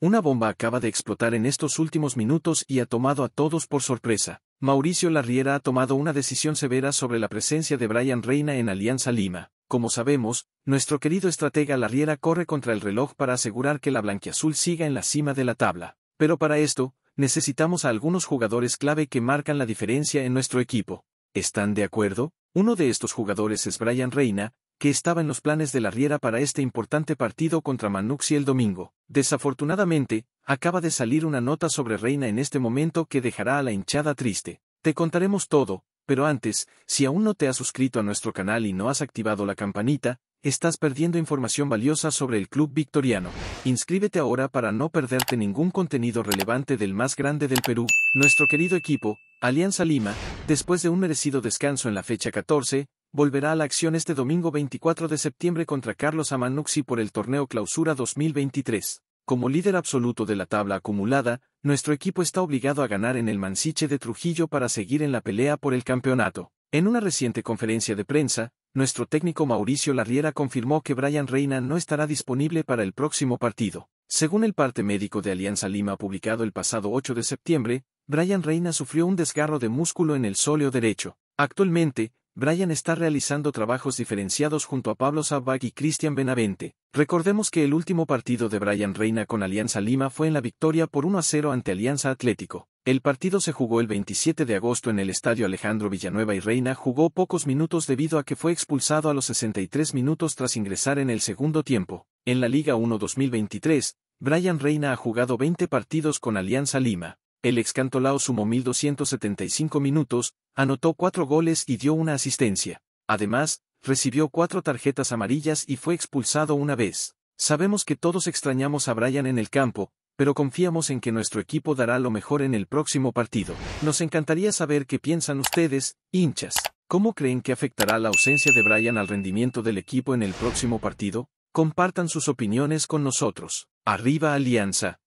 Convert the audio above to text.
Una bomba acaba de explotar en estos últimos minutos y ha tomado a todos por sorpresa. Mauricio Larriera ha tomado una decisión severa sobre la presencia de Brian Reina en Alianza Lima. Como sabemos, nuestro querido estratega Larriera corre contra el reloj para asegurar que la blanquiazul siga en la cima de la tabla. Pero para esto, necesitamos a algunos jugadores clave que marcan la diferencia en nuestro equipo. ¿Están de acuerdo? Uno de estos jugadores es Brian Reina, que estaba en los planes de la Riera para este importante partido contra Manuxi el domingo. Desafortunadamente, acaba de salir una nota sobre Reina en este momento que dejará a la hinchada triste. Te contaremos todo, pero antes, si aún no te has suscrito a nuestro canal y no has activado la campanita, estás perdiendo información valiosa sobre el club victoriano. Inscríbete ahora para no perderte ningún contenido relevante del más grande del Perú. Nuestro querido equipo, Alianza Lima, después de un merecido descanso en la fecha 14, volverá a la acción este domingo 24 de septiembre contra Carlos Amanuxi por el torneo Clausura 2023. Como líder absoluto de la tabla acumulada, nuestro equipo está obligado a ganar en el Mansiche de Trujillo para seguir en la pelea por el campeonato. En una reciente conferencia de prensa, nuestro técnico Mauricio Larriera confirmó que Brian Reina no estará disponible para el próximo partido. Según el parte médico de Alianza Lima publicado el pasado 8 de septiembre, Brian Reina sufrió un desgarro de músculo en el sóleo derecho. Actualmente, Brian está realizando trabajos diferenciados junto a Pablo Sabag y Cristian Benavente. Recordemos que el último partido de Brian Reina con Alianza Lima fue en la victoria por 1 a 0 ante Alianza Atlético. El partido se jugó el 27 de agosto en el estadio Alejandro Villanueva y Reina jugó pocos minutos debido a que fue expulsado a los 63 minutos tras ingresar en el segundo tiempo. En la Liga 1 2023, Brian Reina ha jugado 20 partidos con Alianza Lima el ex sumó 1.275 minutos, anotó cuatro goles y dio una asistencia. Además, recibió cuatro tarjetas amarillas y fue expulsado una vez. Sabemos que todos extrañamos a Brian en el campo, pero confiamos en que nuestro equipo dará lo mejor en el próximo partido. Nos encantaría saber qué piensan ustedes, hinchas. ¿Cómo creen que afectará la ausencia de Brian al rendimiento del equipo en el próximo partido? Compartan sus opiniones con nosotros. Arriba Alianza.